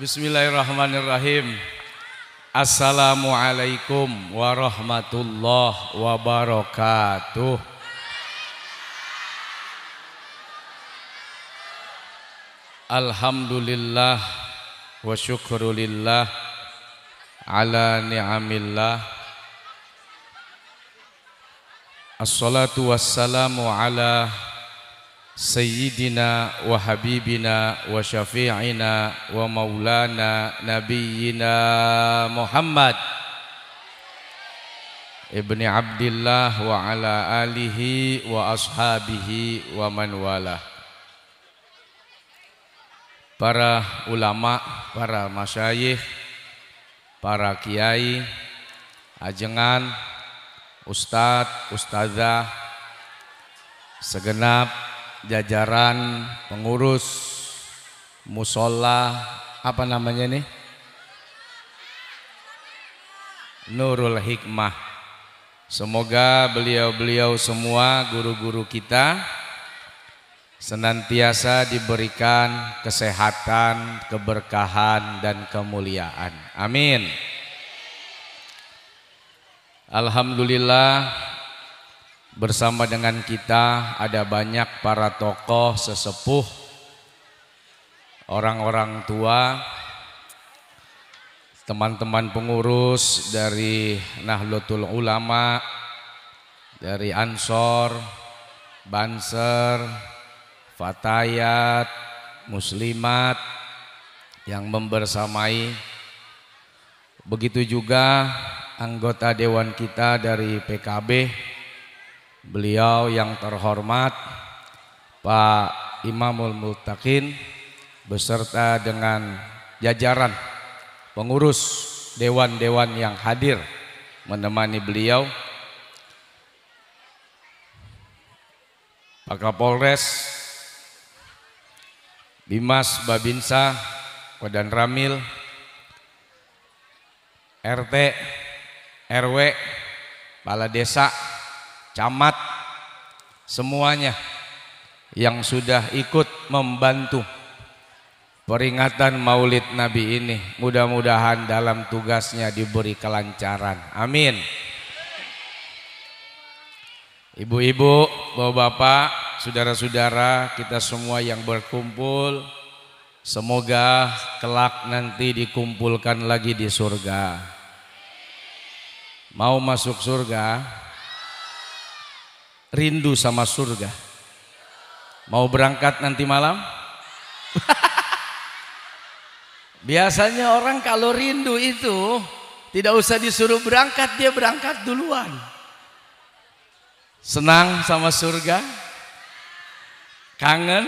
Bismillahirrahmanirrahim. Assalamualaikum warahmatullahi wabarakatuh. Alhamdulillah wa syukrulillah ala ni'amillah. Assalatu wassalamu ala Sayyidina wa Habibina wa Syafi'ina Muhammad Ibni Abdillah wa ala alihi Para ulama, para masyayikh, para kiai, ajengan, ustadz, ustadzah, segenap jajaran pengurus musola apa namanya nih Nurul Hikmah semoga beliau-beliau semua guru-guru kita senantiasa diberikan kesehatan, keberkahan dan kemuliaan. Amin. Alhamdulillah Bersama dengan kita ada banyak para tokoh sesepuh, orang-orang tua, teman-teman pengurus dari Nahdlatul Ulama, dari Ansor, Banser, Fatayat, Muslimat yang membersamai. Begitu juga anggota dewan kita dari PKB, beliau yang terhormat Pak Imamul Multakin beserta dengan jajaran pengurus dewan-dewan yang hadir menemani beliau Pak Kapolres Bimas Babinsa Kodan Ramil RT RW Kepala Desa camat, semuanya yang sudah ikut membantu peringatan maulid Nabi ini. Mudah-mudahan dalam tugasnya diberi kelancaran. Amin. Ibu-ibu, bapak-bapak, saudara-saudara, kita semua yang berkumpul, semoga kelak nanti dikumpulkan lagi di surga. Mau masuk surga? rindu sama surga. Mau berangkat nanti malam? Biasanya orang kalau rindu itu tidak usah disuruh berangkat, dia berangkat duluan. Senang sama surga? Kangen?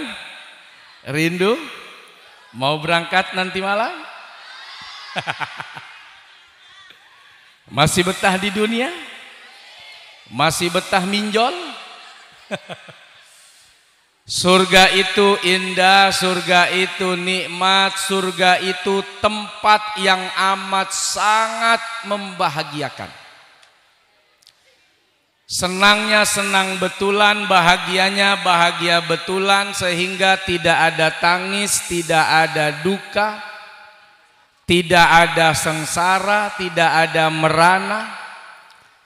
Rindu? Mau berangkat nanti malam? Masih betah di dunia? Masih betah minjol? surga itu indah, surga itu nikmat, surga itu tempat yang amat sangat membahagiakan. Senangnya senang betulan, bahagianya bahagia betulan sehingga tidak ada tangis, tidak ada duka, tidak ada sengsara, tidak ada merana.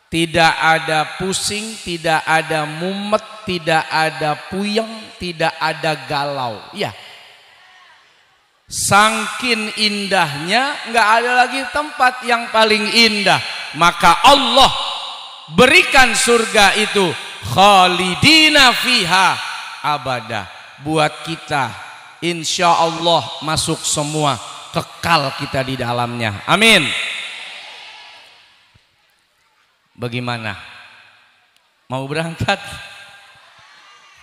Tidak ada pusing, tidak ada mumet, tidak ada puyeng, tidak ada galau. Ya. Sangkin indahnya nggak ada lagi tempat yang paling indah. Maka Allah berikan surga itu khalidina fiha abadah buat kita insya Allah masuk semua kekal kita di dalamnya amin Bagaimana? Mau berangkat?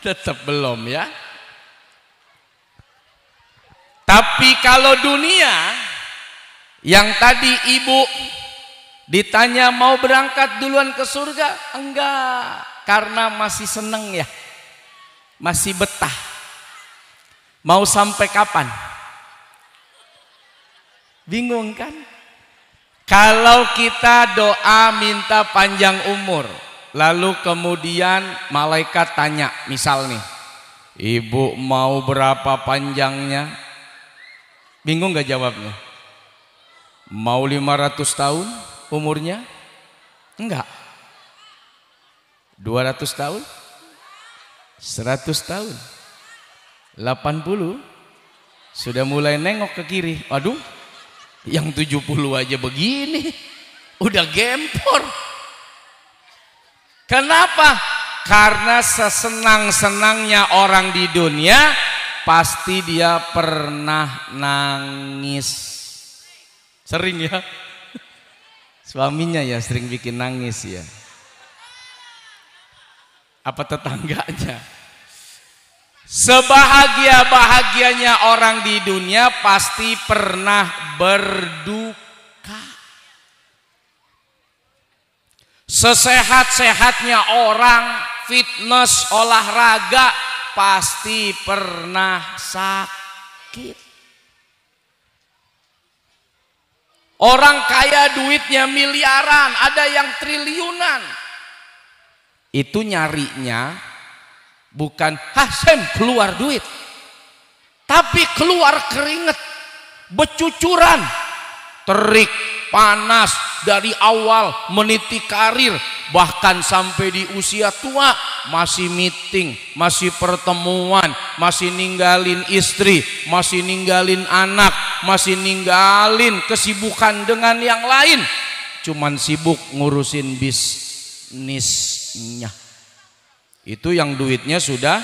Tetap belum ya. Tapi kalau dunia yang tadi ibu ditanya mau berangkat duluan ke surga, enggak, karena masih seneng ya. Masih betah. Mau sampai kapan? Bingung kan? Kalau kita doa minta panjang umur, lalu kemudian malaikat tanya, misal nih, ibu mau berapa panjangnya? Bingung gak jawabnya? Mau 500 tahun umurnya? Enggak. 200 tahun? 100 tahun? 80? Sudah mulai nengok ke kiri. Aduh, yang 70 aja begini. Udah gempor. Kenapa? Karena sesenang-senangnya orang di dunia pasti dia pernah nangis. Sering ya? Suaminya ya sering bikin nangis ya. Apa tetangganya? Sebahagia-bahagianya orang di dunia pasti pernah berduka. Sesehat-sehatnya orang fitness olahraga pasti pernah sakit. Orang kaya duitnya miliaran, ada yang triliunan. Itu nyarinya Bukan Hasem keluar duit. Tapi keluar keringet, becucuran, terik, panas dari awal meniti karir bahkan sampai di usia tua masih meeting, masih pertemuan, masih ninggalin istri, masih ninggalin anak, masih ninggalin kesibukan dengan yang lain, cuman sibuk ngurusin bisnisnya. Itu yang duitnya sudah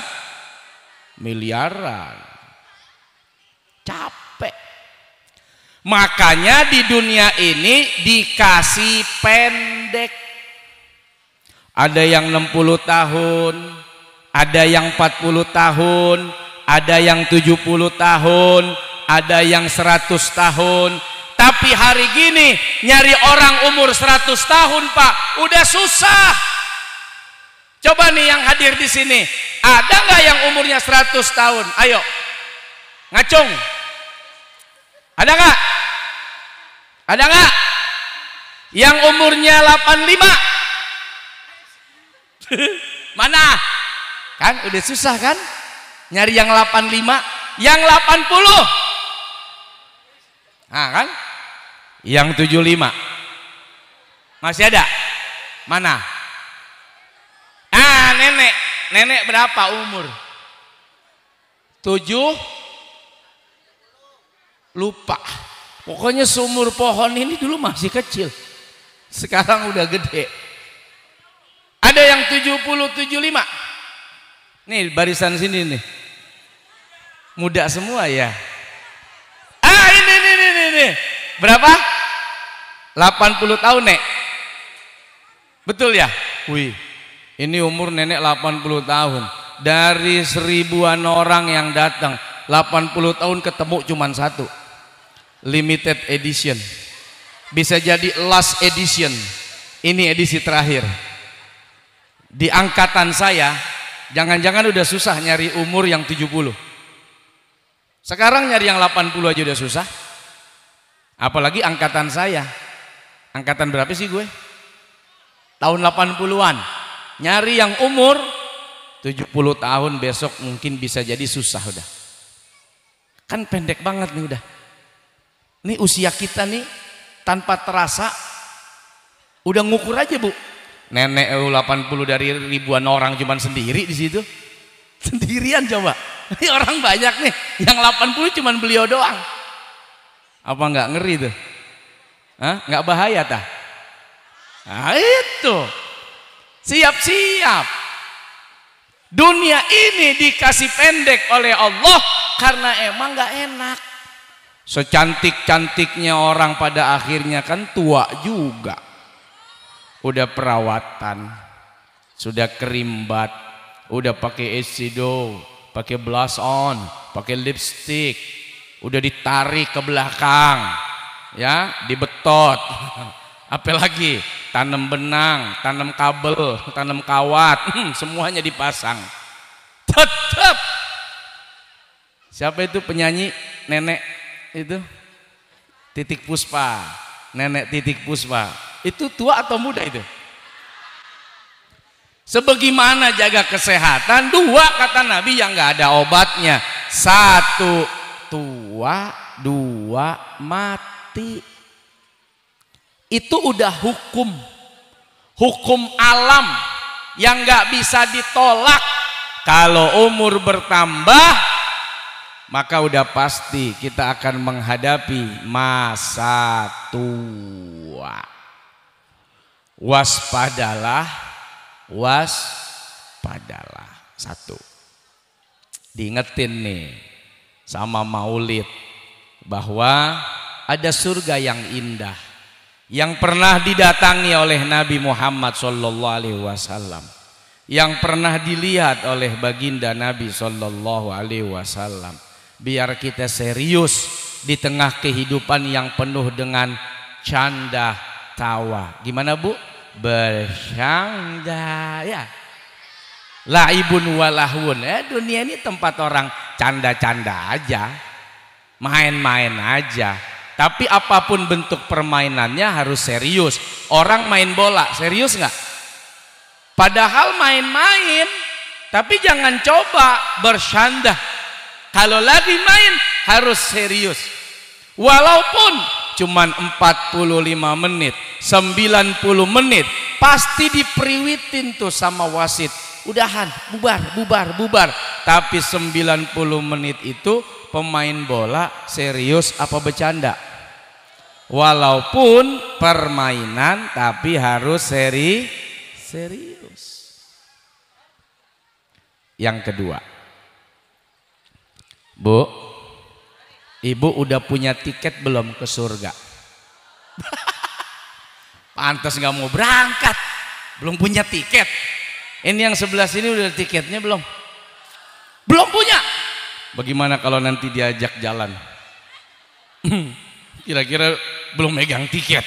miliaran. Capek. Makanya di dunia ini dikasih pendek. Ada yang 60 tahun, ada yang 40 tahun, ada yang 70 tahun, ada yang 100 tahun. Tapi hari gini nyari orang umur 100 tahun, Pak, udah susah. Coba nih yang hadir di sini, ada nggak yang umurnya 100 tahun? Ayo, ngacung. Ada nggak? Ada nggak? Yang umurnya 85? Mana? Kan udah susah kan? Nyari yang 85, yang 80. Nah kan? Yang 75. Masih ada? Mana? nenek. Nenek berapa umur? Tujuh? Lupa. Pokoknya sumur pohon ini dulu masih kecil. Sekarang udah gede. Ada yang tujuh puluh tujuh lima? Nih barisan sini nih. Muda semua ya. Ah ini ini ini ini. Berapa? 80 tahun nek. Betul ya? Wih, ini umur nenek 80 tahun. Dari seribuan orang yang datang, 80 tahun ketemu cuma satu. Limited edition. Bisa jadi last edition. Ini edisi terakhir. Di angkatan saya, jangan-jangan udah susah nyari umur yang 70. Sekarang nyari yang 80 aja udah susah. Apalagi angkatan saya. Angkatan berapa sih gue? Tahun 80-an. Nyari yang umur 70 tahun besok mungkin bisa jadi susah udah. Kan pendek banget nih udah. Ini usia kita nih tanpa terasa udah ngukur aja bu. Nenek 80 dari ribuan orang cuman sendiri di situ. Sendirian coba. Ini orang banyak nih, yang 80 cuman beliau doang. Apa nggak ngeri tuh? Hah? Nggak bahaya tah? Nah, itu. Siap-siap. Dunia ini dikasih pendek oleh Allah karena emang gak enak. Secantik-cantiknya orang pada akhirnya kan tua juga. Udah perawatan, sudah kerimbat, udah pakai esido, pakai blush on, pakai lipstick, udah ditarik ke belakang, ya, dibetot. apa lagi tanam benang tanam kabel tanam kawat hmm, semuanya dipasang tetap siapa itu penyanyi nenek itu titik puspa nenek titik puspa itu tua atau muda itu sebagaimana jaga kesehatan dua kata Nabi yang nggak ada obatnya satu tua dua mati itu udah hukum hukum alam yang gak bisa ditolak kalau umur bertambah maka udah pasti kita akan menghadapi masa tua waspadalah waspadalah satu diingetin nih sama maulid bahwa ada surga yang indah yang pernah didatangi oleh Nabi Muhammad SAW, Alaihi Wasallam, yang pernah dilihat oleh baginda Nabi SAW, Alaihi Wasallam. Biar kita serius di tengah kehidupan yang penuh dengan canda tawa. Gimana bu? Bercanda ya. la ibun walahun. Eh, dunia ini tempat orang canda-canda aja, main-main aja tapi apapun bentuk permainannya harus serius. Orang main bola, serius nggak? Padahal main-main, tapi jangan coba bersandar. Kalau lagi main harus serius. Walaupun cuma 45 menit, 90 menit, pasti diperiwitin tuh sama wasit. Udahan, bubar, bubar, bubar. Tapi 90 menit itu pemain bola serius apa bercanda? Walaupun permainan tapi harus seri serius. Yang kedua. Bu, ibu udah punya tiket belum ke surga? Pantas nggak mau berangkat, belum punya tiket. Ini yang sebelah sini udah tiketnya belum? Belum punya. Bagaimana kalau nanti diajak jalan? Kira-kira belum megang tiket.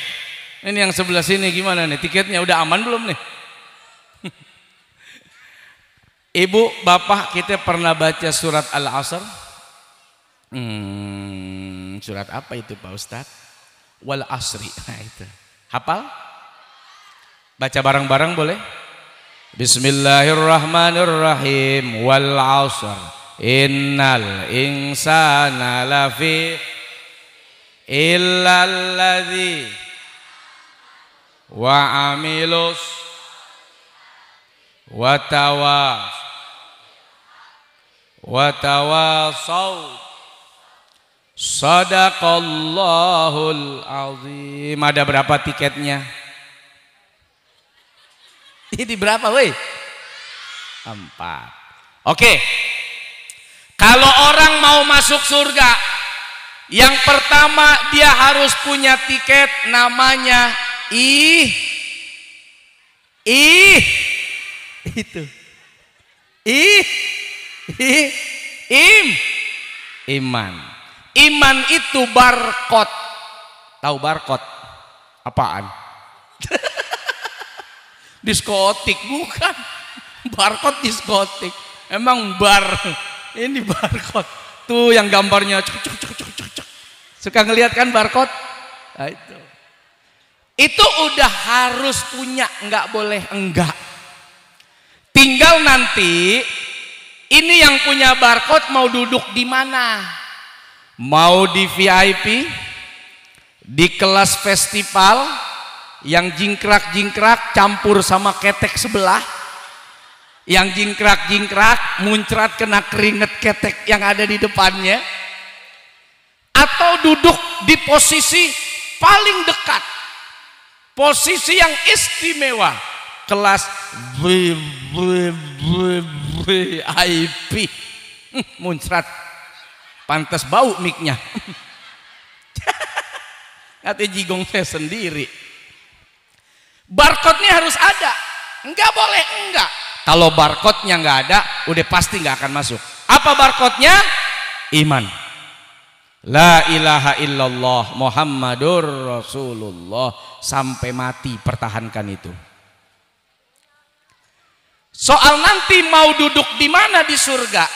Ini yang sebelah sini gimana nih? Tiketnya udah aman belum nih? Ibu, bapak kita pernah baca surat Al-Asr? Hmm, surat apa itu Pak Ustadz? Wal Asri. Nah, itu. Hafal? Baca bareng-bareng boleh? Bismillahirrahmanirrahim. Wal Asr. Innal insana lafi illalladzi wa amilus wa tawas wa tawasaw sadaqallahul azim ada berapa tiketnya ini berapa woi empat oke okay. kalau orang mau masuk surga yang pertama dia harus punya tiket namanya i i itu i i im iman. Iman itu barcode Tahu barcode Apaan? diskotik bukan. barcode diskotik. Emang bar ini barcode tuh yang gambarnya cuk cuk cuk Suka ngelihat kan barcode? Nah, itu. Itu udah harus punya, nggak boleh enggak. Tinggal nanti ini yang punya barcode mau duduk di mana? Mau di VIP? Di kelas festival yang jingkrak-jingkrak campur sama ketek sebelah? Yang jingkrak-jingkrak muncrat kena keringet ketek yang ada di depannya? atau duduk di posisi paling dekat posisi yang istimewa kelas VIP hmm, muncrat pantas bau miknya Nanti jigong saya sendiri barcode-nya harus ada enggak boleh enggak kalau barcode-nya enggak ada udah pasti enggak akan masuk apa barcode-nya iman La ilaha illallah Muhammadur Rasulullah sampai mati pertahankan itu. Soal nanti mau duduk di mana di surga,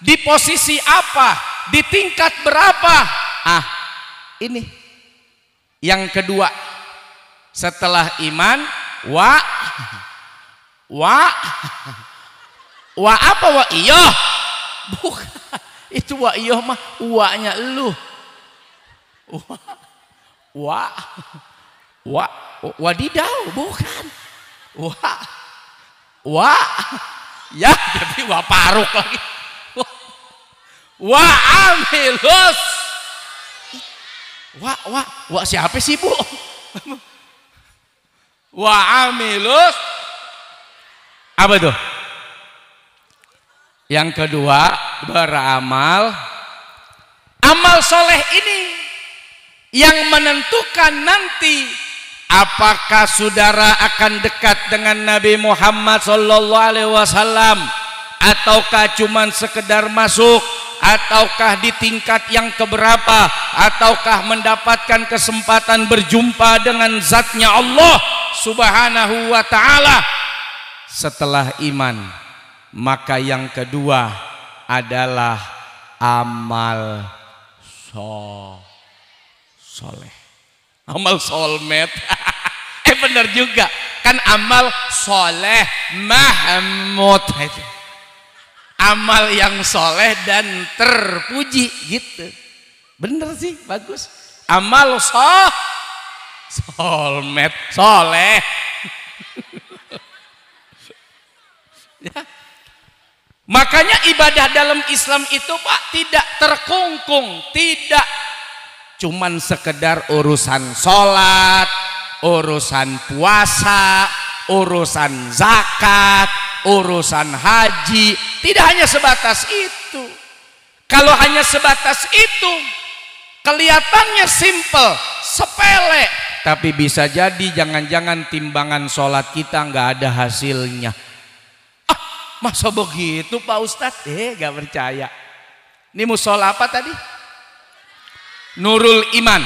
di posisi apa, di tingkat berapa? Ah, ini yang kedua. Setelah iman, wa wa wa apa wa iyo? Bukan itu wa iyo mah uaknya lu. Wa. Wa. Wa. Wadidau bukan. Wa. Wa. Ya, tapi wa paruk lagi. Wa amilus. Wa, wa, wa siapa sih bu? Wa amilus. Apa tuh? Yang kedua, beramal. Amal soleh ini yang menentukan nanti apakah saudara akan dekat dengan Nabi Muhammad SAW, ataukah cuma sekedar masuk ataukah di tingkat yang keberapa ataukah mendapatkan kesempatan berjumpa dengan zatnya Allah subhanahu wa ta'ala setelah iman maka yang kedua adalah amal so soleh. Amal solmed. eh benar juga. Kan amal soleh mahmud. Amal yang soleh dan terpuji gitu. Bener sih, bagus. Amal so solmed, soleh. ya. Makanya ibadah dalam Islam itu Pak tidak terkungkung, tidak cuman sekedar urusan sholat, urusan puasa, urusan zakat, urusan haji, tidak hanya sebatas itu. Kalau hanya sebatas itu, kelihatannya simple, sepele, tapi bisa jadi jangan-jangan timbangan sholat kita nggak ada hasilnya Masa begitu Pak Ustadz? Eh gak percaya. Ini musola apa tadi? Nurul Iman.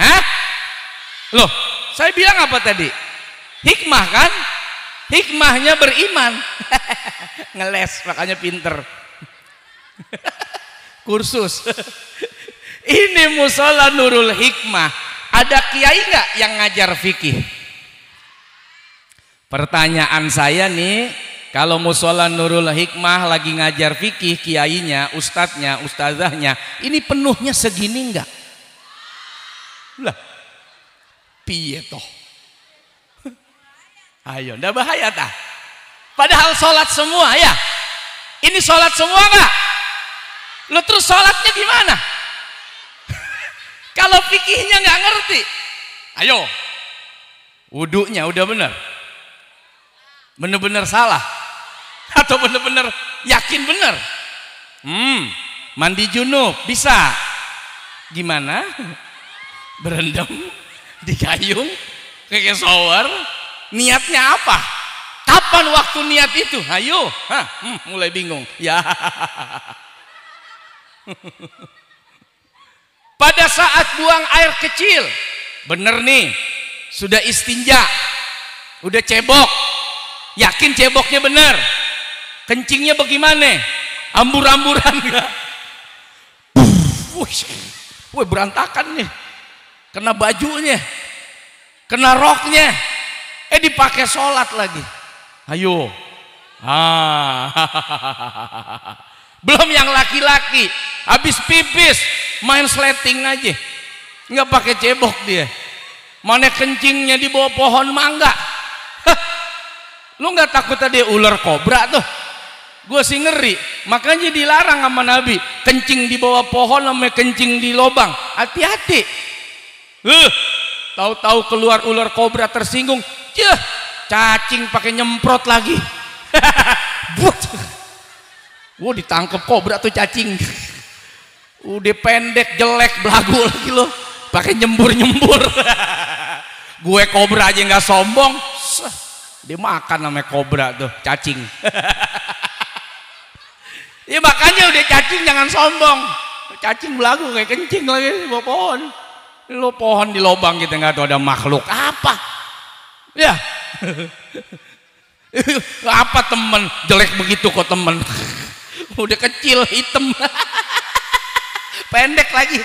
Hah? Loh, saya bilang apa tadi? Hikmah kan? Hikmahnya beriman. Ngeles makanya pinter. Kursus. Ini musola Nurul Hikmah. Ada kiai nggak yang ngajar fikih? Pertanyaan saya nih, kalau musola Nurul Hikmah lagi ngajar fikih kiainya, ustadznya, ustazahnya, ini penuhnya segini enggak? Lah. Piye toh? Ayo, ndak bahaya tah? Padahal sholat semua ya. Ini sholat semua enggak? Lu terus sholatnya gimana? Kalau fikihnya enggak ngerti. Ayo. Wuduknya udah bener, Benar-benar salah atau benar-benar yakin benar hmm mandi junub bisa gimana berendam di kayung, kayak shower niatnya apa kapan waktu niat itu ayo hmm, mulai bingung ya pada saat buang air kecil bener nih sudah istinja udah cebok yakin ceboknya bener kencingnya bagaimana ambur-amburan enggak Wih berantakan nih kena bajunya kena roknya eh dipakai sholat lagi ayo ah belum yang laki-laki habis pipis main sleting aja nggak pakai cebok dia mana kencingnya di bawah pohon mangga lu nggak takut tadi ular kobra tuh gue sih ngeri makanya dilarang sama nabi kencing di bawah pohon sama kencing di lubang. hati-hati uh, tahu-tahu keluar ular kobra tersinggung Cih, cacing pakai nyemprot lagi buat gue ditangkep kobra tuh cacing udah pendek jelek belagu lagi loh. pakai nyembur nyembur gue kobra aja nggak sombong dia dimakan namanya kobra tuh cacing Ya makanya udah cacing jangan sombong. Cacing belagu kayak kencing lagi di bawah pohon. Lo pohon di lubang kita nggak tahu ada makhluk apa. Ya. apa temen jelek begitu kok temen udah kecil hitam pendek lagi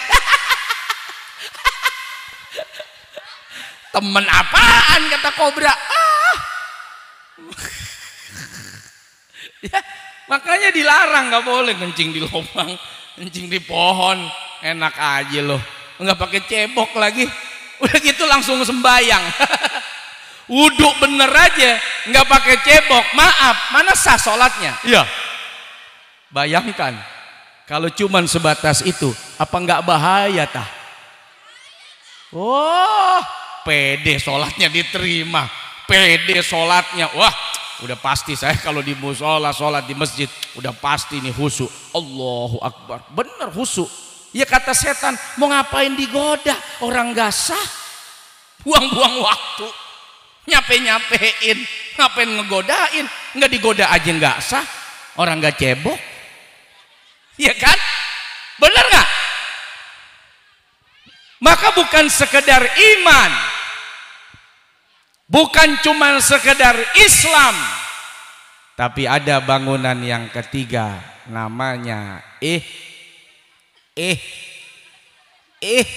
temen apaan kata kobra ah. ya Makanya dilarang nggak boleh kencing di lubang, kencing di pohon. Enak aja loh. Nggak pakai cebok lagi. Udah gitu langsung sembayang. Wudhu bener aja, nggak pakai cebok. Maaf, mana sah sholatnya? Iya. Bayangkan, kalau cuman sebatas itu, apa nggak bahaya tah? Oh, pede sholatnya diterima. Pede sholatnya, wah Udah pasti saya kalau di musola sholat di masjid udah pasti nih husu. Allahu Akbar. Bener husu. Ya kata setan mau ngapain digoda orang gak sah. Buang-buang waktu. Nyape-nyapein. Ngapain ngegodain. Nggak digoda aja nggak sah. Orang gak cebok. Ya kan? Bener nggak? Maka bukan sekedar iman Bukan cuma sekedar Islam, tapi ada bangunan yang ketiga namanya eh eh eh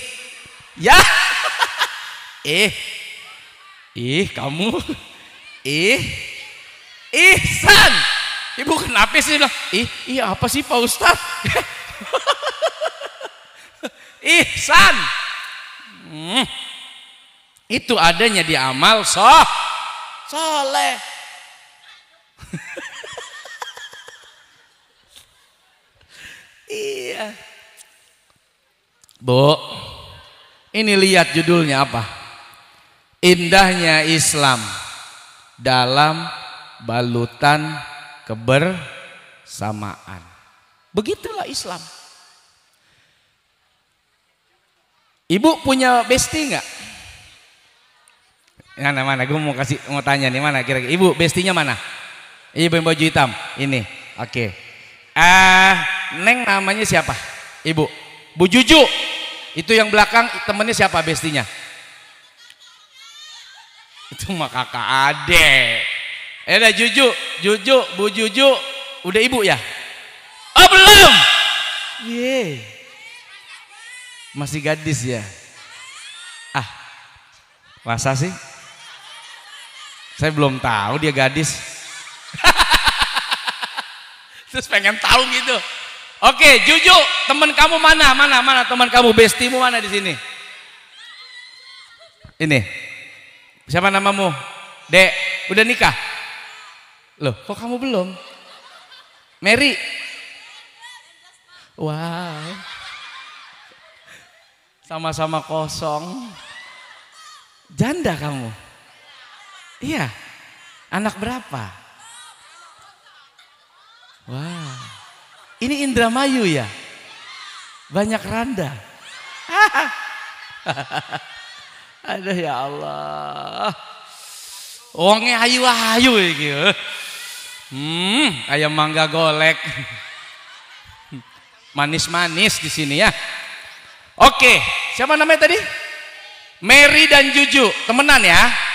ya eh eh, kamu eh eh, san ibu kenapa sih lah ih eh, iya, ih apa sih pak ustad eh san hmm. Itu adanya di amal soh soleh. iya. Bu, ini lihat judulnya apa? Indahnya Islam dalam balutan kebersamaan. Begitulah Islam. Ibu punya bestie nggak? Mana mana gue mau kasih mau tanya nih mana kira-kira. Ibu bestinya mana? Ibu yang baju hitam. Ini. Oke. Okay. Ah, eh, uh, Neng namanya siapa? Ibu. Bu Juju. Itu yang belakang temennya siapa bestinya? Itu mah kakak adek. Eh udah Juju, Juju, Bu Juju. Udah ibu ya? Oh belum. Yeay. Masih gadis ya? Ah, masa sih? Saya belum tahu dia gadis. Terus pengen tahu gitu. Oke, Juju, teman kamu mana? Mana? Mana teman kamu? Bestimu mana di sini? Ini. Siapa namamu? Dek, udah nikah? Loh, kok kamu belum? Mary. Wow. Sama-sama kosong. Janda kamu. Iya. Anak berapa? Wah. Wow. Ini Indramayu ya? Banyak randa. Ada ya Allah. Wonge ayu-ayu gitu. Hmm, ayam mangga golek. Manis-manis di sini ya. Oke, siapa namanya tadi? Mary dan Juju, temenan ya.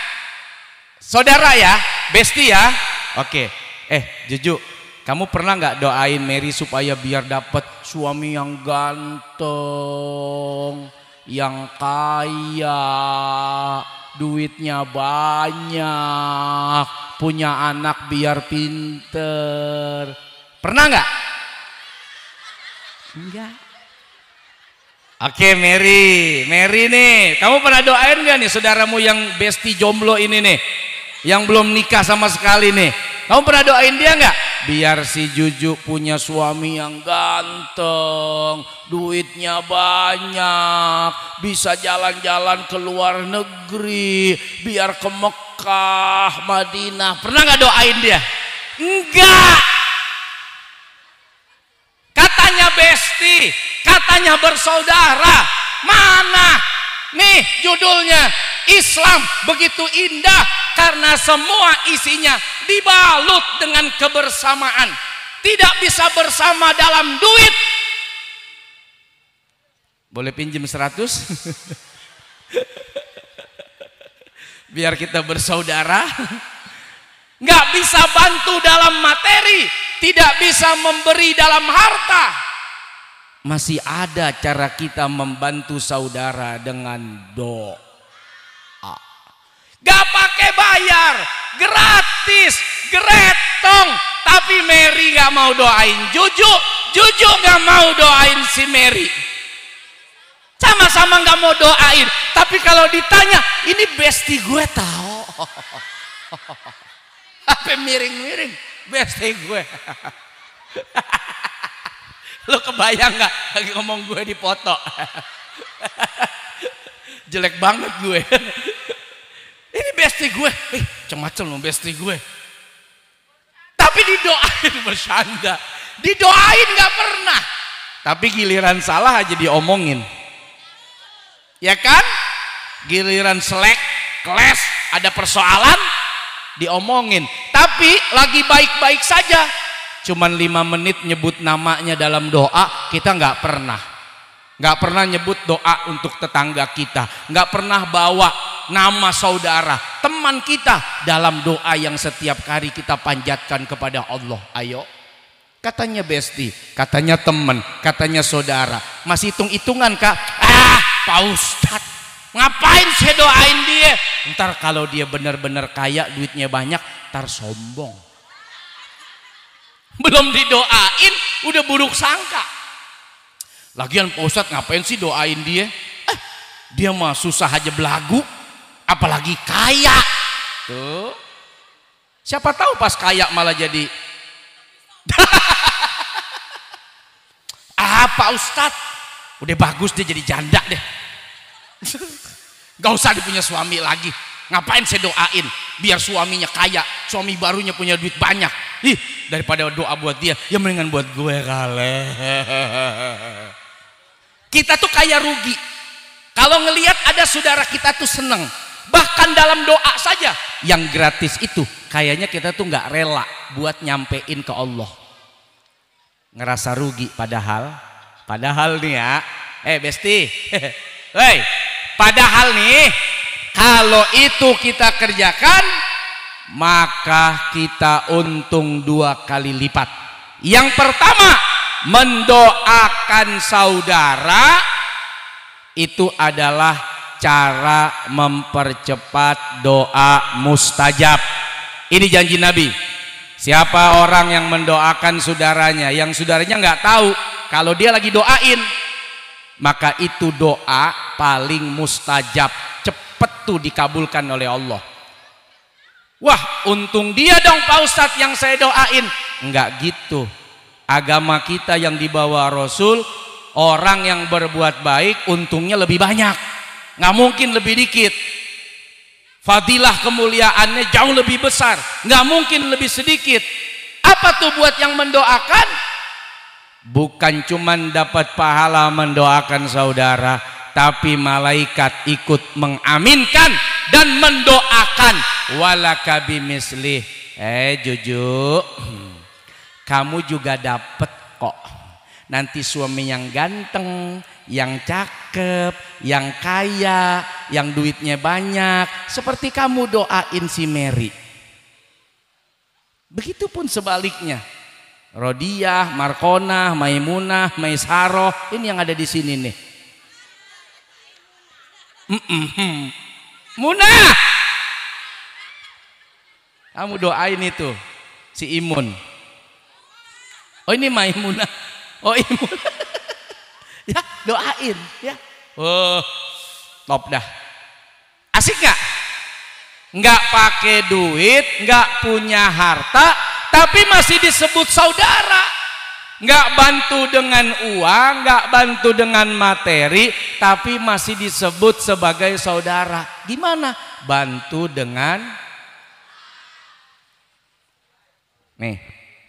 Saudara ya, besti ya. Oke. Eh, Juju, kamu pernah nggak doain Mary supaya biar dapat suami yang ganteng, yang kaya, duitnya banyak, punya anak biar pinter. Pernah nggak? Enggak. Oke Mary, Mary nih, kamu pernah doain gak nih saudaramu yang besti jomblo ini nih, yang belum nikah sama sekali nih, kamu pernah doain dia nggak? Biar si Juju punya suami yang ganteng, duitnya banyak, bisa jalan-jalan ke luar negeri, biar ke Mekah, Madinah. Pernah nggak doain dia? Enggak katanya besti, katanya bersaudara. Mana? Nih judulnya Islam begitu indah karena semua isinya dibalut dengan kebersamaan. Tidak bisa bersama dalam duit. Boleh pinjam seratus? Biar kita bersaudara. Nggak bisa bantu dalam materi, tidak bisa memberi dalam harta masih ada cara kita membantu saudara dengan doa gak pakai bayar gratis gretong tapi Mary gak mau doain Juju Juju gak mau doain si Mary sama-sama gak mau doain tapi kalau ditanya ini besti gue tau. apa miring-miring Bestie gue. lo kebayang gak lagi ngomong gue di foto? Jelek banget gue. Ini besti gue. Eh, cemacem lo besti gue. Tapi didoain bersanda, Didoain gak pernah. Tapi giliran salah aja diomongin. Ya kan? Giliran selek, kles ada persoalan, diomongin tapi lagi baik-baik saja cuman lima menit nyebut namanya dalam doa kita nggak pernah nggak pernah nyebut doa untuk tetangga kita nggak pernah bawa nama saudara teman kita dalam doa yang setiap hari kita panjatkan kepada Allah ayo katanya besti katanya teman katanya saudara masih hitung-hitungan kak ah pak ustadz ngapain saya doain dia ntar kalau dia benar-benar kaya duitnya banyak ntar sombong belum didoain udah buruk sangka lagian Pak Ustadz ngapain sih doain dia eh, dia mah susah aja belagu apalagi kaya tuh siapa tahu pas kaya malah jadi apa ah, Ustadz udah bagus dia jadi janda deh Gak usah dipunya suami lagi. Ngapain saya doain? Biar suaminya kaya, suami barunya punya duit banyak. Ih, daripada doa buat dia, ya mendingan buat gue kali. Kita tuh kaya rugi. Kalau ngelihat ada saudara kita tuh seneng. Bahkan dalam doa saja yang gratis itu kayaknya kita tuh nggak rela buat nyampein ke Allah. Ngerasa rugi padahal padahal nih ya. Eh, Besti. Hey, padahal nih kalau itu kita kerjakan maka kita untung dua kali lipat. Yang pertama, mendoakan saudara itu adalah cara mempercepat doa mustajab. Ini janji Nabi. Siapa orang yang mendoakan saudaranya, yang saudaranya nggak tahu kalau dia lagi doain, maka itu doa paling mustajab cepet tuh dikabulkan oleh Allah wah untung dia dong Pak Ustadz yang saya doain enggak gitu agama kita yang dibawa Rasul orang yang berbuat baik untungnya lebih banyak nggak mungkin lebih dikit fadilah kemuliaannya jauh lebih besar nggak mungkin lebih sedikit apa tuh buat yang mendoakan bukan cuman dapat pahala mendoakan saudara tapi malaikat ikut mengaminkan dan mendoakan Walakabi misli eh jujur kamu juga dapat kok nanti suami yang ganteng yang cakep, yang kaya, yang duitnya banyak, seperti kamu doain si Mary. Begitupun sebaliknya, Rodiah, Markonah, Maimunah, Maisaro, ini yang ada di sini nih. Munah, kamu doain itu si Imun. Oh ini Maimunah, oh Imun, ya doain ya. Oh, top dah. Asik gak? Nggak pakai duit, nggak punya harta, tapi masih disebut saudara nggak bantu dengan uang nggak bantu dengan materi tapi masih disebut sebagai saudara gimana bantu dengan nih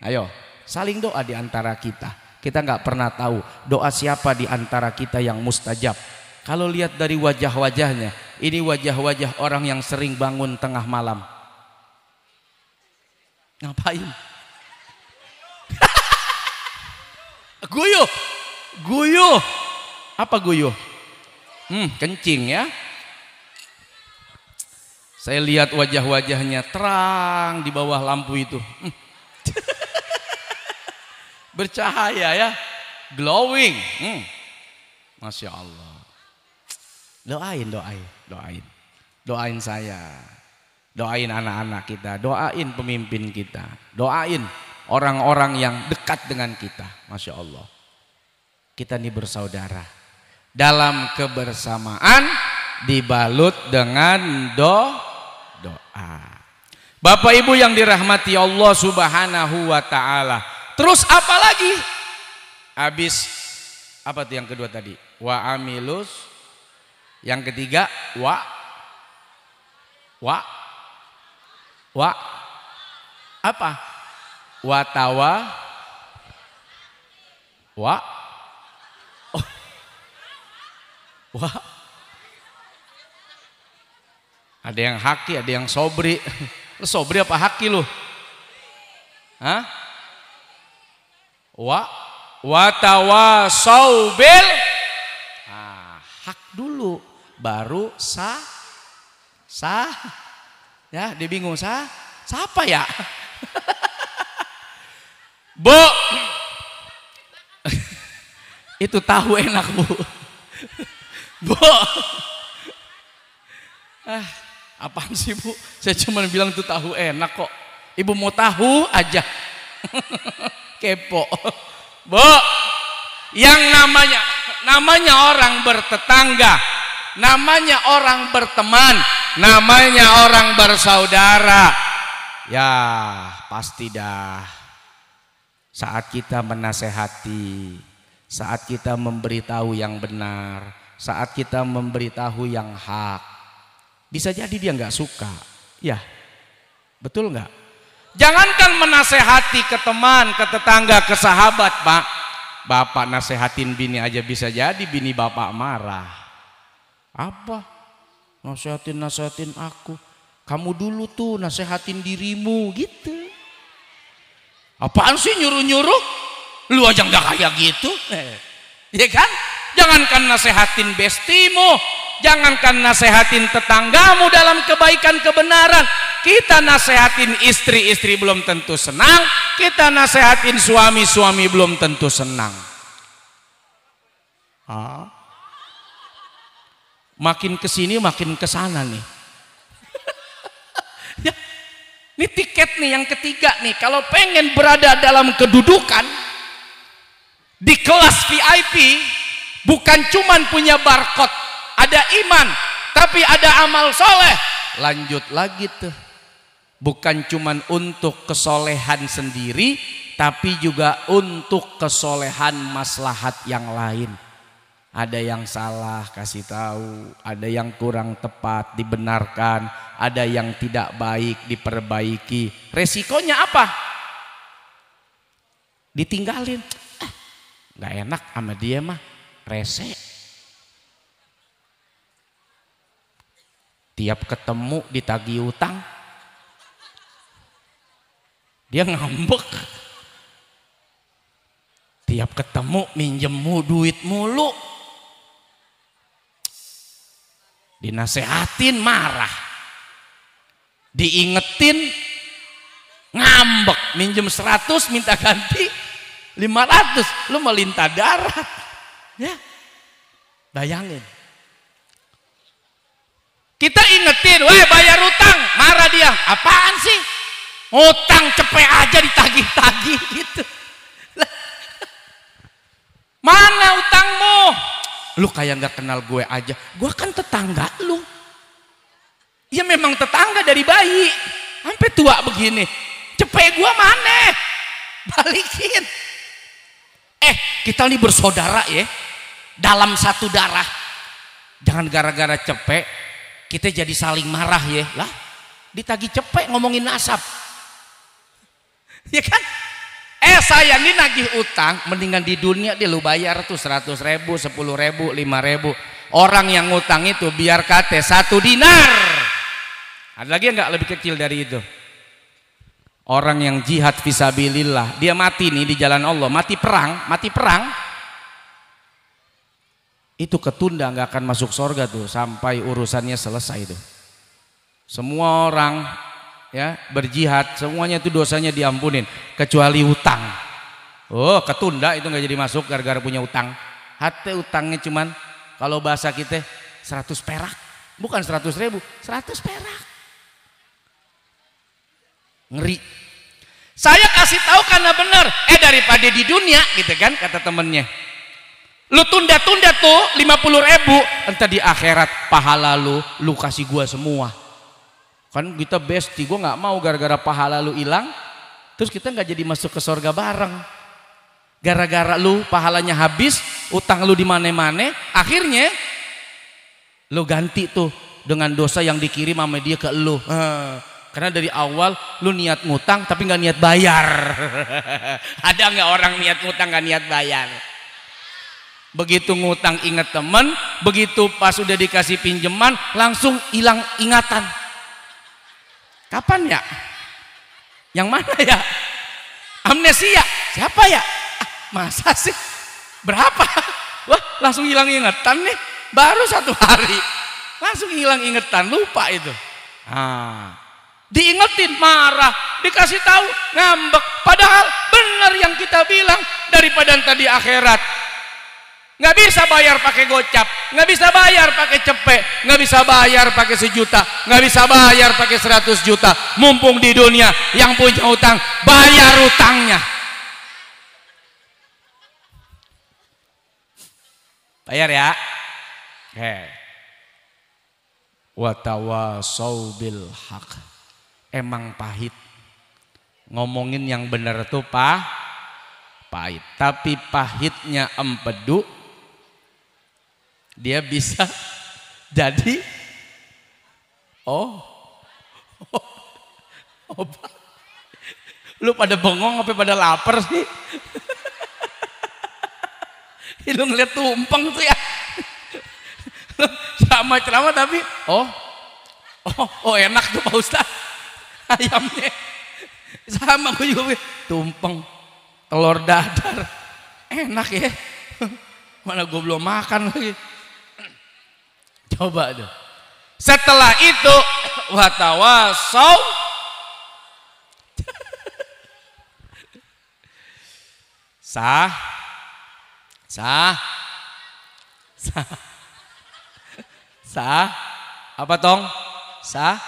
ayo saling doa di antara kita kita nggak pernah tahu doa siapa di antara kita yang mustajab kalau lihat dari wajah-wajahnya ini wajah-wajah orang yang sering bangun tengah malam Ngapain? guyuh. Guyuh. Apa guyuh? Hmm, kencing ya. Saya lihat wajah-wajahnya terang di bawah lampu itu. Hmm. Bercahaya ya. Glowing. Hmm. Masya Allah. Doain, doain, doain. Doain saya. Doain anak-anak kita, doain pemimpin kita, doain orang-orang yang dekat dengan kita. Masya Allah. Kita ini bersaudara. Dalam kebersamaan dibalut dengan do, doa. Bapak Ibu yang dirahmati Allah subhanahu wa ta'ala. Terus apa lagi? Habis apa tuh yang kedua tadi? Wa amilus. Yang ketiga wa wa Wa apa? Watawa Wa oh. Wa Ada yang haki, ada yang sobri. lo sobri apa haki lu? Hah? Wa watawa sobil ah, hak dulu baru sah sah Ya, dia bingung, "Sa? Siapa ya?" Bu. Itu tahu enak, Bu. Bu. Ah, apaan sih, Bu? Saya cuma bilang itu tahu enak kok. Ibu mau tahu aja. Kepo. Bu, yang namanya namanya orang bertetangga namanya orang berteman namanya orang bersaudara ya pasti dah saat kita menasehati saat kita memberitahu yang benar saat kita memberitahu yang hak bisa jadi dia nggak suka ya betul nggak Jangankan menasehati ke teman, ke tetangga, ke sahabat, Pak. Bapak nasehatin bini aja bisa jadi bini bapak marah. Apa? Nasehatin nasehatin aku. Kamu dulu tuh nasehatin dirimu gitu. Apaan sih nyuruh-nyuruh? Lu aja nggak kayak gitu. Eh, ya kan? Jangankan nasehatin bestimu, jangankan nasehatin tetanggamu dalam kebaikan kebenaran. Kita nasehatin istri-istri belum tentu senang, kita nasehatin suami-suami belum tentu senang. Ah. Makin kesini makin kesana nih. ya, ini tiket nih yang ketiga nih. Kalau pengen berada dalam kedudukan di kelas VIP, bukan cuman punya barcode, ada iman, tapi ada amal soleh. Lanjut lagi tuh. Bukan cuman untuk kesolehan sendiri, tapi juga untuk kesolehan maslahat yang lain ada yang salah kasih tahu, ada yang kurang tepat dibenarkan, ada yang tidak baik diperbaiki. Resikonya apa? Ditinggalin. Eh, gak enak sama dia mah, rese. Tiap ketemu ditagi utang, dia ngambek. Tiap ketemu minjemmu duit mulu. Dinasehatin marah. Diingetin ngambek. Minjem 100 minta ganti 500. Lu melintah darat. Ya. Bayangin. Kita ingetin, weh bayar utang. Marah dia. Apaan sih? Utang cepet aja ditagih-tagih gitu. Mana utangmu? Lu kayak gak kenal gue aja. Gue kan tetangga lu. Ya memang tetangga dari bayi. Sampai tua begini. Cepet gue mana? Balikin. Eh, kita ini bersaudara ya. Dalam satu darah. Jangan gara-gara cepet kita jadi saling marah ya. Lah, ditagi cepet ngomongin nasab. Ya kan? Eh saya ini nagih utang, mendingan di dunia dia lu bayar tuh 100 ribu, 10 ribu, 5 ribu. Orang yang utang itu biar kate satu dinar. Ada lagi yang lebih kecil dari itu? Orang yang jihad visabilillah, dia mati nih di jalan Allah, mati perang, mati perang. Itu ketunda nggak akan masuk sorga tuh sampai urusannya selesai tuh. Semua orang ya berjihad semuanya itu dosanya diampunin kecuali utang oh ketunda itu nggak jadi masuk gara-gara punya utang hati utangnya cuman kalau bahasa kita 100 perak bukan 100 ribu 100 perak ngeri saya kasih tahu karena benar eh daripada di dunia gitu kan kata temennya lu tunda-tunda tuh 50 ribu entah di akhirat pahala lu lu kasih gua semua Kan kita besti, gue gak mau gara-gara pahala lu hilang, terus kita gak jadi masuk ke sorga bareng. Gara-gara lu pahalanya habis, utang lu di mana-mana, akhirnya lu ganti tuh dengan dosa yang dikirim sama dia ke lu. Karena dari awal lu niat ngutang tapi gak niat bayar. Ada gak orang niat ngutang gak niat bayar? Begitu ngutang inget temen, begitu pas udah dikasih pinjaman langsung hilang ingatan. Kapan ya? Yang mana ya? Amnesia. Siapa ya? Ah, masa sih? Berapa? Wah, langsung hilang ingetan nih. Baru satu hari. Langsung hilang ingetan, lupa itu. Ah. Diingetin marah, dikasih tahu ngambek. Padahal benar yang kita bilang daripada tadi akhirat nggak bisa bayar pakai gocap nggak bisa bayar pakai cepek nggak bisa bayar pakai sejuta nggak bisa bayar pakai seratus juta mumpung di dunia yang punya utang bayar utangnya bayar ya oke watawa bil hak emang pahit ngomongin yang benar tuh pak pahit tapi pahitnya empedu dia bisa jadi oh, oh oh. Lu pada bengong apa pada lapar sih? Lu ngeliat tumpeng tuh ya. Sama ceramah tapi oh oh, oh enak tuh Pak Ustaz. Ayamnya sama gue juga tumpeng telur dadar enak ya mana gue belum makan lagi Coba tuh. Setelah itu watawasau sah sah sah sah apa tong sah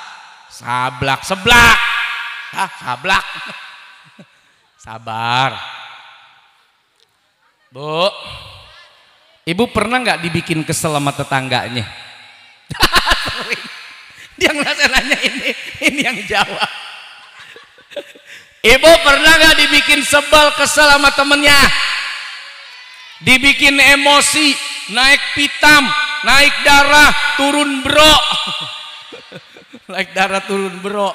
sablak seblak ah sablak sabar bu ibu pernah nggak dibikin kesel sama tetangganya dia ngerasa nanya ini, ini yang jawab. Ibu pernah gak dibikin sebel kesel sama temennya? Dibikin emosi, naik pitam, naik darah, turun bro. naik darah turun bro.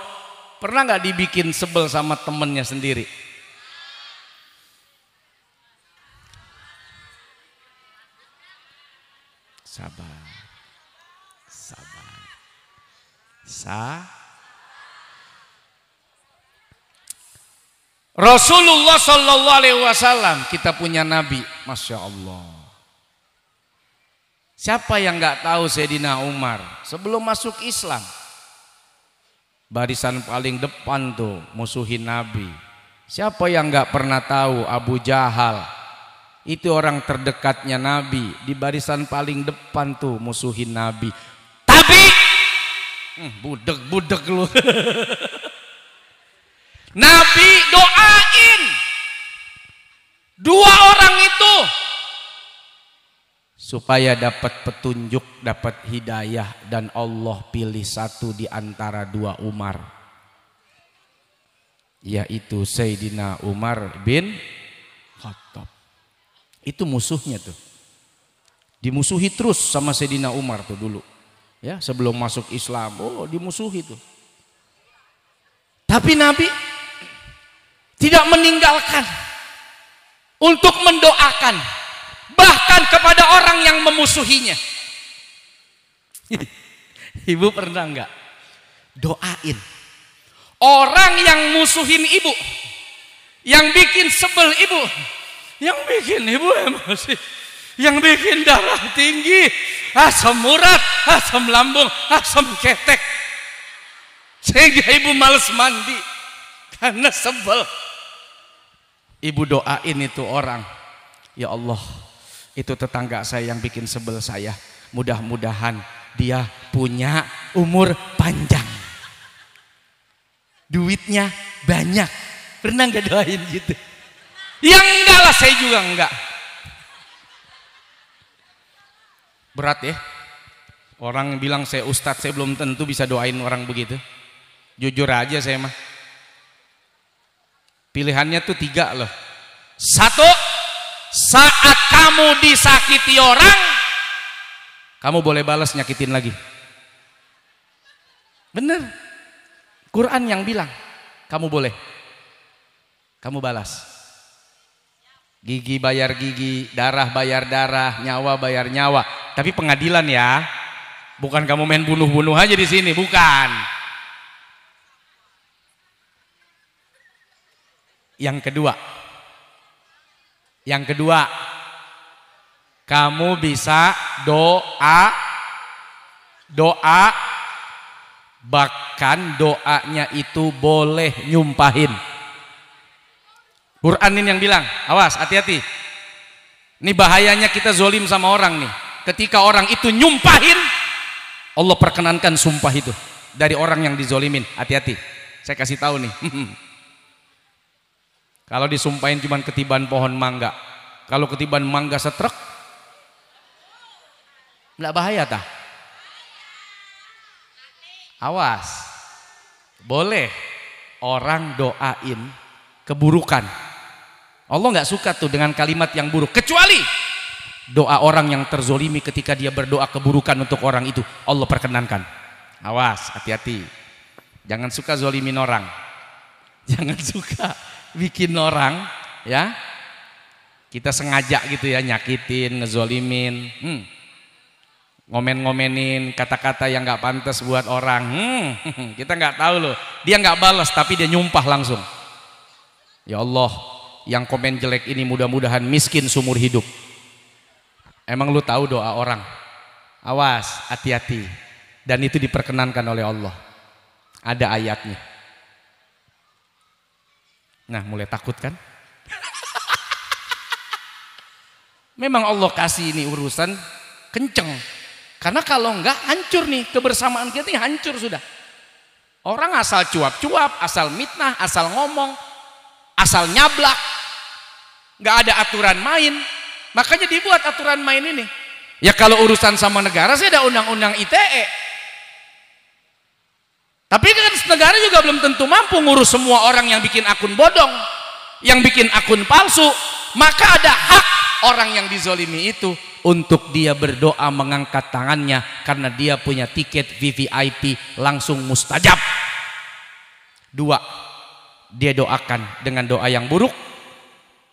Pernah gak dibikin sebel sama temennya sendiri? Sabar. Sa Rasulullah Shallallahu Alaihi Wasallam kita punya Nabi, masya Allah. Siapa yang nggak tahu Sayyidina Umar sebelum masuk Islam? Barisan paling depan tuh musuhin Nabi. Siapa yang nggak pernah tahu Abu Jahal? Itu orang terdekatnya Nabi di barisan paling depan tuh musuhin Nabi budek hmm, budek lu. Nabi doain dua orang itu supaya dapat petunjuk, dapat hidayah dan Allah pilih satu di antara dua Umar yaitu Sayyidina Umar bin Khattab. Itu musuhnya tuh. Dimusuhi terus sama Sayyidina Umar tuh dulu. Ya, sebelum masuk Islam, oh dimusuhi itu. Tapi Nabi tidak meninggalkan untuk mendoakan bahkan kepada orang yang memusuhinya. Ibu pernah nggak doain orang yang musuhin ibu, yang bikin sebel ibu, yang bikin ibu emosi, yang bikin darah tinggi, asam ah, urat, asam ah, lambung, asam ah, ketek. Sehingga ibu males mandi karena sebel. Ibu doain itu orang. Ya Allah, itu tetangga saya yang bikin sebel saya. Mudah-mudahan dia punya umur panjang. Duitnya banyak. Pernah gak doain gitu? Yang enggak lah saya juga enggak. Berat ya. Orang bilang saya ustadz, saya belum tentu bisa doain orang begitu. Jujur aja saya mah. Pilihannya tuh tiga loh. Satu, saat kamu disakiti orang, kamu boleh balas nyakitin lagi. Bener. Quran yang bilang, kamu boleh. Kamu balas. Gigi bayar gigi, darah bayar darah, nyawa bayar nyawa tapi pengadilan ya. Bukan kamu main bunuh-bunuh aja di sini, bukan. Yang kedua. Yang kedua, kamu bisa doa doa bahkan doanya itu boleh nyumpahin. Quranin yang bilang, awas hati-hati. Ini bahayanya kita zolim sama orang nih ketika orang itu nyumpahin Allah perkenankan sumpah itu dari orang yang dizolimin hati-hati saya kasih tahu nih kalau disumpahin cuma ketiban pohon mangga kalau ketiban mangga setrek nggak bahaya tah awas boleh orang doain keburukan Allah nggak suka tuh dengan kalimat yang buruk kecuali doa orang yang terzolimi ketika dia berdoa keburukan untuk orang itu Allah perkenankan awas hati-hati jangan suka zolimin orang jangan suka bikin orang ya kita sengaja gitu ya nyakitin ngezolimin hmm. ngomen-ngomenin kata-kata yang nggak pantas buat orang hmm. kita nggak tahu loh dia nggak balas tapi dia nyumpah langsung ya Allah yang komen jelek ini mudah-mudahan miskin sumur hidup Emang lu tahu doa orang? Awas, hati-hati. Dan itu diperkenankan oleh Allah. Ada ayatnya. Nah, mulai takut kan? Memang Allah kasih ini urusan kenceng. Karena kalau enggak hancur nih kebersamaan kita ini hancur sudah. Orang asal cuap-cuap, asal mitnah, asal ngomong, asal nyablak. Enggak ada aturan main, Makanya dibuat aturan main ini. Ya kalau urusan sama negara sih ada undang-undang ITE. Tapi kan negara juga belum tentu mampu ngurus semua orang yang bikin akun bodong, yang bikin akun palsu. Maka ada hak orang yang dizolimi itu untuk dia berdoa mengangkat tangannya karena dia punya tiket VVIP langsung mustajab. Dua, dia doakan dengan doa yang buruk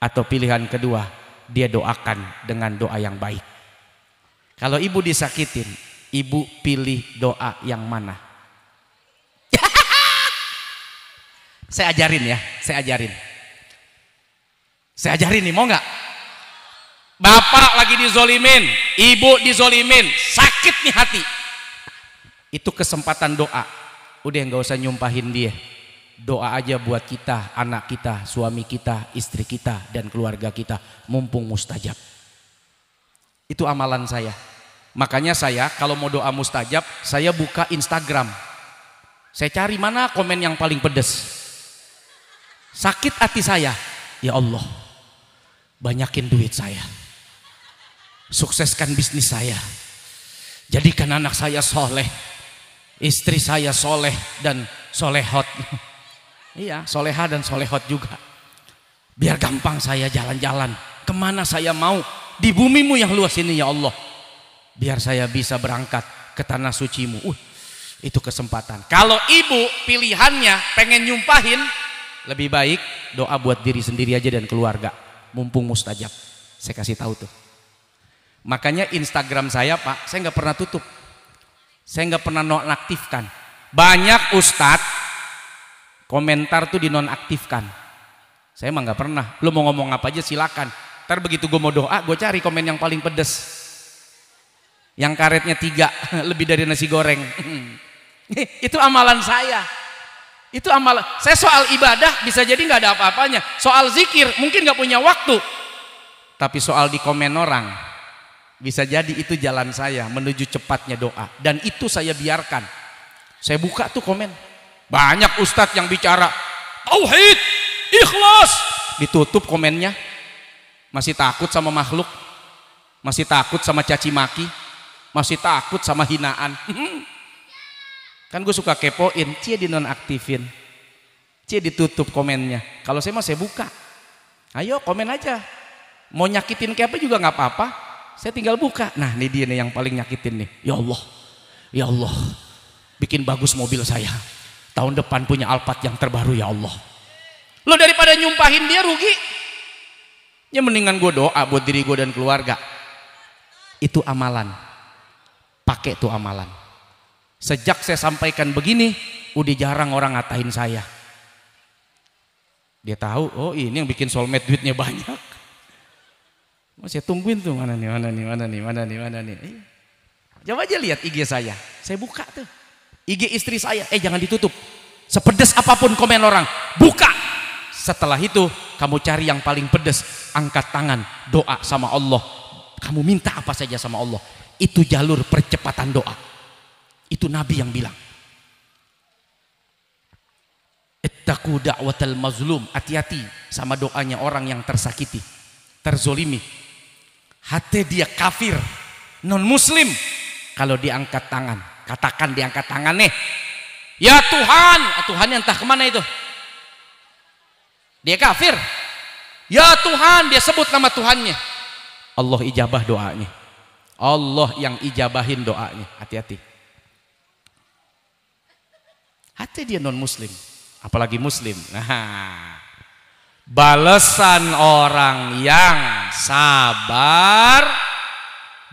atau pilihan kedua dia doakan dengan doa yang baik. Kalau ibu disakitin, ibu pilih doa yang mana? saya ajarin ya, saya ajarin. Saya ajarin nih, mau nggak? Bapak lagi dizolimin, ibu dizolimin, sakit nih hati. Itu kesempatan doa. Udah nggak usah nyumpahin dia. Doa aja buat kita, anak kita, suami kita, istri kita, dan keluarga kita. Mumpung mustajab. Itu amalan saya. Makanya saya kalau mau doa mustajab, saya buka Instagram. Saya cari mana komen yang paling pedes. Sakit hati saya. Ya Allah, banyakin duit saya. Sukseskan bisnis saya. Jadikan anak saya soleh. Istri saya soleh dan solehot. Iya. Soleha dan solehot juga. Biar gampang saya jalan-jalan. Kemana saya mau. Di bumimu yang luas ini ya Allah. Biar saya bisa berangkat ke tanah sucimu. Uh, itu kesempatan. Kalau ibu pilihannya pengen nyumpahin. Lebih baik doa buat diri sendiri aja dan keluarga. Mumpung mustajab. Saya kasih tahu tuh. Makanya Instagram saya Pak, saya nggak pernah tutup. Saya nggak pernah nonaktifkan. Banyak ustadz Komentar tuh dinonaktifkan. Saya emang gak pernah. Lu mau ngomong apa aja silakan. Ntar begitu gue mau doa, gue cari komen yang paling pedes. Yang karetnya tiga, lebih dari nasi goreng. Itu amalan saya. Itu amalan. Saya soal ibadah bisa jadi gak ada apa-apanya. Soal zikir mungkin gak punya waktu. Tapi soal di komen orang bisa jadi itu jalan saya menuju cepatnya doa. Dan itu saya biarkan. Saya buka tuh komen. Banyak ustadz yang bicara tauhid, ikhlas, ditutup komennya. Masih takut sama makhluk, masih takut sama caci maki, masih takut sama hinaan. kan gue suka kepoin, cie di nonaktifin. Cie ditutup komennya. Kalau saya mah saya buka. Ayo komen aja. Mau nyakitin kayak apa juga nggak apa-apa. Saya tinggal buka. Nah, ini dia nih yang paling nyakitin nih. Ya Allah. Ya Allah. Bikin bagus mobil saya. Tahun depan punya alpat yang terbaru ya Allah. Lo daripada nyumpahin dia rugi. Ya mendingan gue doa buat diri gue dan keluarga. Itu amalan. Pakai tuh amalan. Sejak saya sampaikan begini, udah jarang orang ngatain saya. Dia tahu, oh ini yang bikin soulmate duitnya banyak. Masih tungguin tuh mana nih, mana nih, mana nih, mana nih, mana nih. Iya. Coba aja lihat IG saya, saya buka tuh. IG istri saya, eh jangan ditutup. Sepedes apapun komen orang, buka. Setelah itu kamu cari yang paling pedes, angkat tangan, doa sama Allah. Kamu minta apa saja sama Allah. Itu jalur percepatan doa. Itu Nabi yang bilang. Ittaku da'watal mazlum. Hati-hati sama doanya orang yang tersakiti. Terzolimi. Hati dia kafir. Non muslim. Kalau diangkat tangan Katakan diangkat tangan nih. Ya Tuhan, ah, Tuhan yang entah kemana itu. Dia kafir. Ya Tuhan, dia sebut nama Tuhannya. Allah ijabah doanya. Allah yang ijabahin doanya. Hati-hati. Hati dia non muslim. Apalagi muslim. Nah, balasan orang yang sabar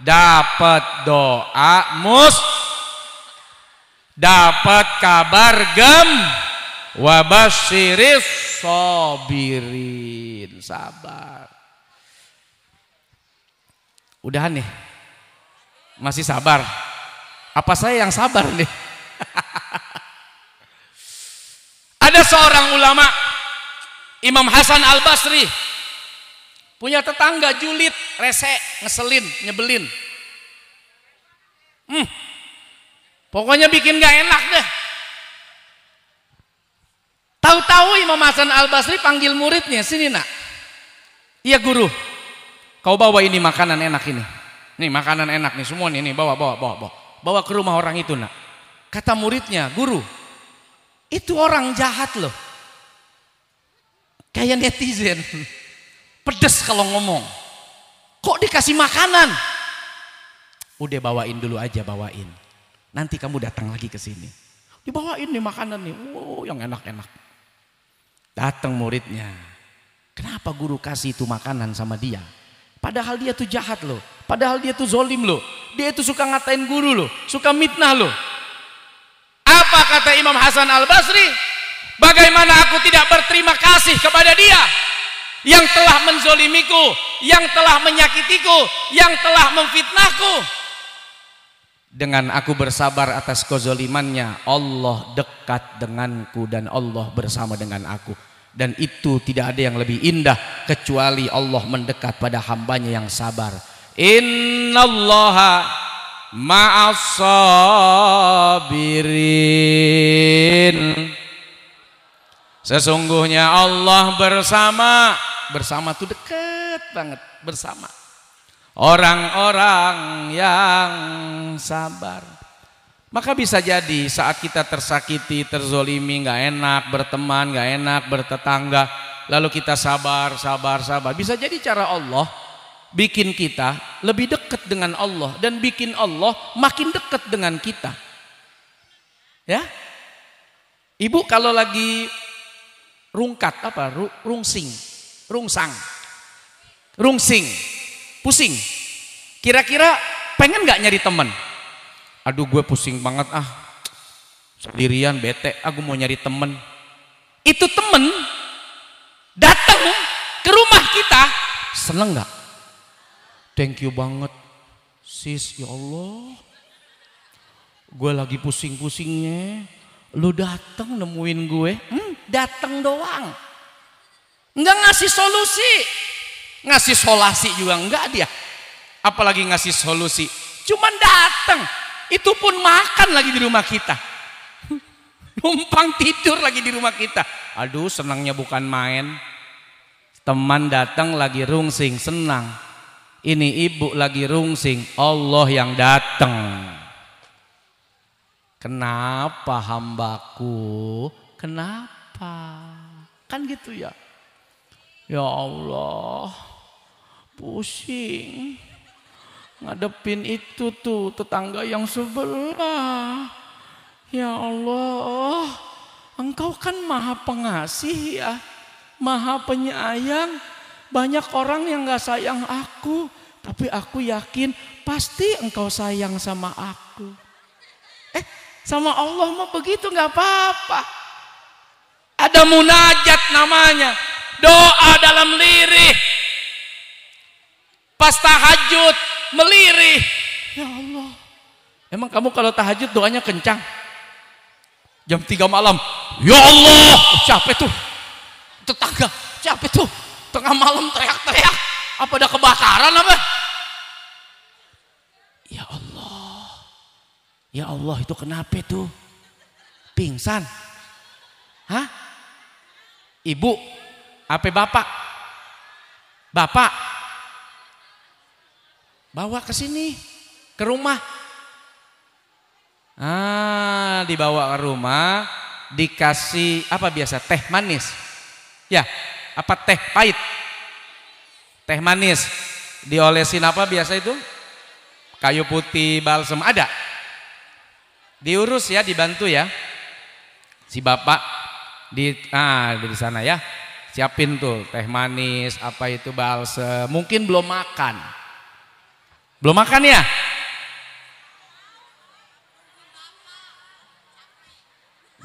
dapat doa muslim dapat kabar gem wabasyiris sobirin sabar udahan nih masih sabar apa saya yang sabar nih ada seorang ulama Imam Hasan Al Basri punya tetangga julid rese ngeselin nyebelin Pokoknya bikin gak enak deh. Tahu-tahu Imam Hasan Al Basri panggil muridnya, sini nak. Iya guru, kau bawa ini makanan enak ini. Nih makanan enak nih semua nih, nih bawa bawa bawa bawa. Bawa ke rumah orang itu nak. Kata muridnya, guru, itu orang jahat loh. Kayak netizen. Pedes kalau ngomong. Kok dikasih makanan? Udah bawain dulu aja bawain. Nanti kamu datang lagi ke sini. Dibawain nih makanan nih. Oh, yang enak-enak. Datang muridnya. Kenapa guru kasih itu makanan sama dia? Padahal dia tuh jahat loh. Padahal dia tuh zolim loh. Dia itu suka ngatain guru loh. Suka mitnah loh. Apa kata Imam Hasan Al-Basri? Bagaimana aku tidak berterima kasih kepada dia yang telah menzolimiku, yang telah menyakitiku, yang telah memfitnahku. Dengan aku bersabar atas kezolimannya, Allah dekat denganku dan Allah bersama dengan aku. Dan itu tidak ada yang lebih indah kecuali Allah mendekat pada hambanya yang sabar. Innallaha ma'as Sesungguhnya Allah bersama, bersama itu dekat banget, bersama orang-orang yang sabar. Maka bisa jadi saat kita tersakiti, terzolimi, nggak enak berteman, nggak enak bertetangga, lalu kita sabar, sabar, sabar. Bisa jadi cara Allah bikin kita lebih dekat dengan Allah dan bikin Allah makin dekat dengan kita. Ya, ibu kalau lagi rungkat apa? Rungsing, rungsang, rungsing Pusing. Kira-kira pengen nggak nyari temen? Aduh gue pusing banget ah. Sendirian bete, aku ah, mau nyari temen. Itu temen datang ke rumah kita, seneng nggak? Thank you banget. Sis, ya Allah. Gue lagi pusing-pusingnya. Lu datang nemuin gue. Hmm, datang doang. Nggak ngasih solusi ngasih solasi juga enggak dia apalagi ngasih solusi cuman datang itu pun makan lagi di rumah kita numpang tidur lagi di rumah kita aduh senangnya bukan main teman datang lagi rungsing senang ini ibu lagi rungsing Allah yang datang kenapa hambaku kenapa kan gitu ya ya Allah Pusing. Ngadepin itu tuh tetangga yang sebelah. Ya Allah, engkau kan maha pengasih ya. Maha penyayang. Banyak orang yang gak sayang aku. Tapi aku yakin pasti engkau sayang sama aku. Eh, sama Allah mah begitu gak apa-apa. Ada munajat namanya. Doa dalam lirih. Pas tahajud melirih. Ya Allah. Emang kamu kalau tahajud doanya kencang? Jam 3 malam. Ya Allah. Oh, capek tuh. Tetangga. Capek tuh. Tengah malam teriak-teriak. Apa ada kebakaran apa? Ya Allah. Ya Allah itu kenapa tuh? Pingsan. Hah? Ibu? Apa bapak? Bapak? Bawa ke sini, ke rumah. Ah, dibawa ke rumah, dikasih apa biasa? Teh manis. Ya, apa teh pahit? Teh manis. Diolesin apa biasa itu? Kayu putih, balsem ada. Diurus ya, dibantu ya. Si bapak di ah di sana ya. Siapin tuh teh manis, apa itu balsem. Mungkin belum makan belum makan ya?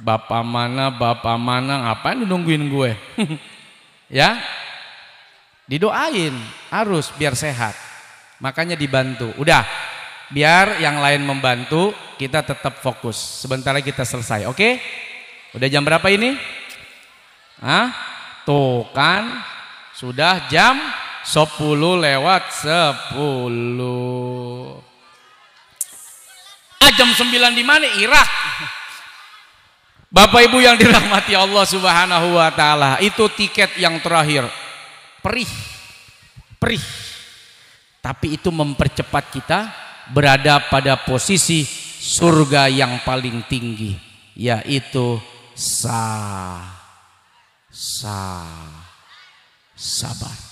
Bapak mana, bapak mana, ngapain nungguin gue? ya, didoain harus biar sehat. Makanya dibantu. Udah, biar yang lain membantu, kita tetap fokus. Sebentar lagi kita selesai, oke? Udah jam berapa ini? Hah? Tuh kan, sudah jam sepuluh lewat sepuluh. Ah, jam sembilan di mana? Irak. Bapak Ibu yang dirahmati Allah Subhanahu wa taala, itu tiket yang terakhir. Perih. Perih. Tapi itu mempercepat kita berada pada posisi surga yang paling tinggi, yaitu sa sa sabar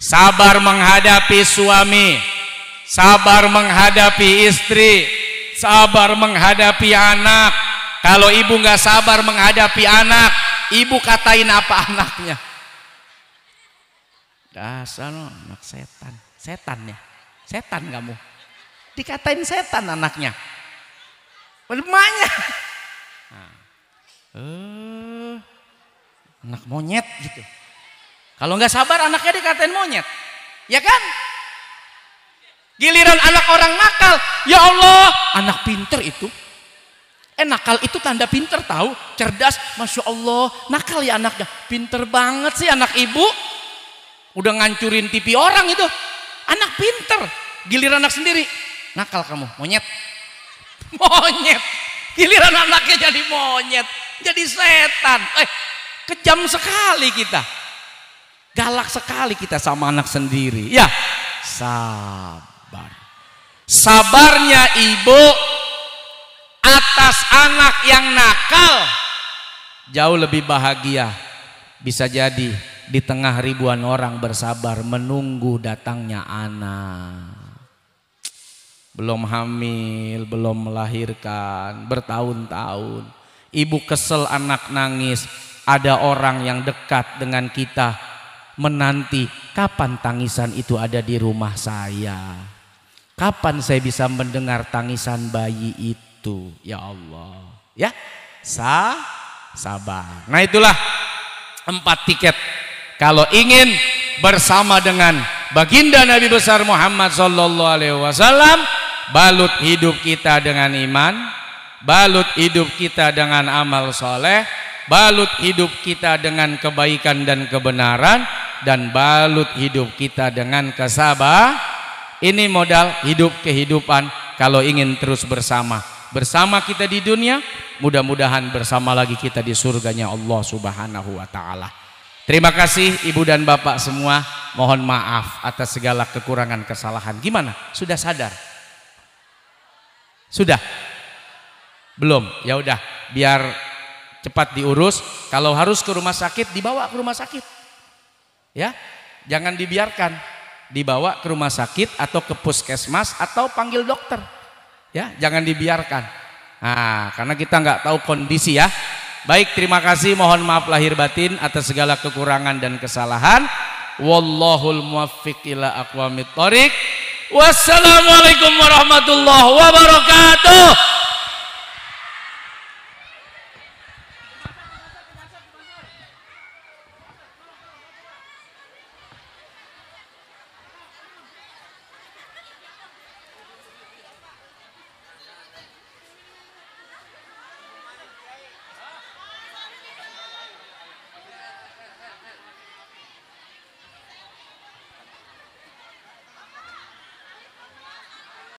sabar menghadapi suami, sabar menghadapi istri, sabar menghadapi anak. Kalau ibu nggak sabar menghadapi anak, ibu katain apa anaknya? Dasar no, anak setan, setan ya, setan kamu. Dikatain setan anaknya, lemahnya. Nah. Eh, anak monyet gitu. Kalau nggak sabar anaknya dikatain monyet. Ya kan? Giliran anak orang nakal, ya Allah, anak pinter itu. Eh nakal itu tanda pinter tahu, cerdas, masya Allah, nakal ya anaknya, pinter banget sih anak ibu. Udah ngancurin TV orang itu, anak pinter, giliran anak sendiri, nakal kamu, monyet, monyet, giliran anaknya jadi monyet, jadi setan, eh kejam sekali kita. Galak sekali kita sama anak sendiri. Ya, sabar. Sabarnya ibu atas anak yang nakal jauh lebih bahagia. Bisa jadi di tengah ribuan orang bersabar menunggu datangnya anak. Belum hamil, belum melahirkan, bertahun-tahun. Ibu kesel anak nangis. Ada orang yang dekat dengan kita menanti kapan tangisan itu ada di rumah saya. Kapan saya bisa mendengar tangisan bayi itu, ya Allah. Ya, sa sabar. Nah itulah empat tiket. Kalau ingin bersama dengan baginda Nabi besar Muhammad Sallallahu Alaihi Wasallam, balut hidup kita dengan iman, balut hidup kita dengan amal soleh, balut hidup kita dengan kebaikan dan kebenaran, dan balut hidup kita dengan kesabah. Ini modal hidup kehidupan kalau ingin terus bersama. Bersama kita di dunia, mudah-mudahan bersama lagi kita di surganya Allah Subhanahu wa taala. Terima kasih ibu dan bapak semua. Mohon maaf atas segala kekurangan kesalahan. Gimana? Sudah sadar? Sudah? Belum. Ya udah, biar cepat diurus. Kalau harus ke rumah sakit, dibawa ke rumah sakit. Ya, jangan dibiarkan. Dibawa ke rumah sakit atau ke puskesmas atau panggil dokter. Ya, jangan dibiarkan. Nah, karena kita nggak tahu kondisi ya. Baik, terima kasih. Mohon maaf lahir batin atas segala kekurangan dan kesalahan. Wallahul muwaffiq ila aqwamit thoriq. Wassalamualaikum warahmatullahi wabarakatuh.